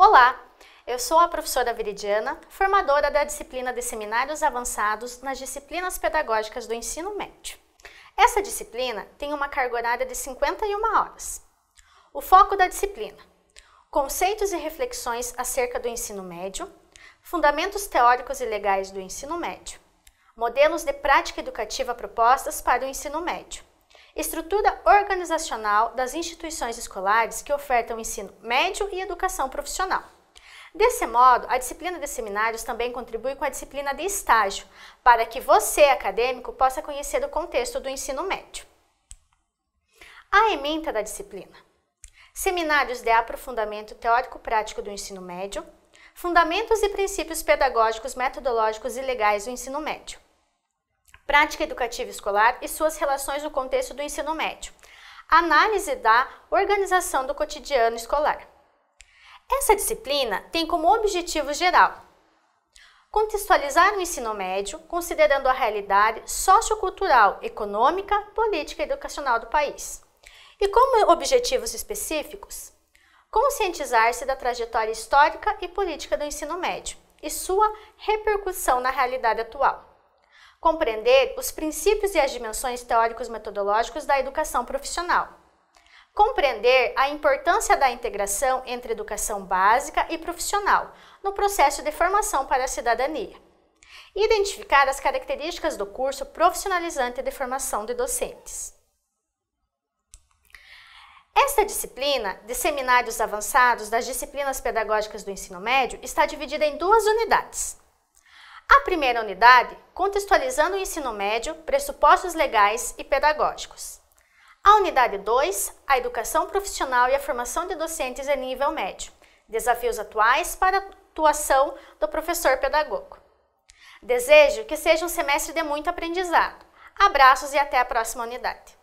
Olá, eu sou a professora Viridiana, formadora da disciplina de Seminários Avançados nas disciplinas pedagógicas do ensino médio. Essa disciplina tem uma carga horária de 51 horas. O foco da disciplina: conceitos e reflexões acerca do ensino médio, fundamentos teóricos e legais do ensino médio, modelos de prática educativa propostas para o ensino médio, estrutura organizacional das instituições escolares que ofertam ensino médio e educação profissional. Desse modo, a disciplina de seminários também contribui com a disciplina de estágio, para que você, acadêmico, possa conhecer o contexto do ensino médio. A ementa da disciplina. Seminários de aprofundamento teórico-prático do ensino médio, fundamentos e princípios pedagógicos, metodológicos e legais do ensino médio prática educativa escolar e suas relações no contexto do ensino médio. Análise da organização do cotidiano escolar. Essa disciplina tem como objetivo geral contextualizar o ensino médio, considerando a realidade sociocultural, econômica, política e educacional do país. E como objetivos específicos, conscientizar-se da trajetória histórica e política do ensino médio e sua repercussão na realidade atual. Compreender os princípios e as dimensões teóricos metodológicos da educação profissional. Compreender a importância da integração entre educação básica e profissional no processo de formação para a cidadania. Identificar as características do curso profissionalizante de formação de docentes. Esta disciplina, de seminários avançados das disciplinas pedagógicas do ensino médio, está dividida em duas unidades. A primeira unidade, contextualizando o ensino médio, pressupostos legais e pedagógicos. A unidade 2, a educação profissional e a formação de docentes em nível médio. Desafios atuais para a atuação do professor pedagogo. Desejo que seja um semestre de muito aprendizado. Abraços e até a próxima unidade.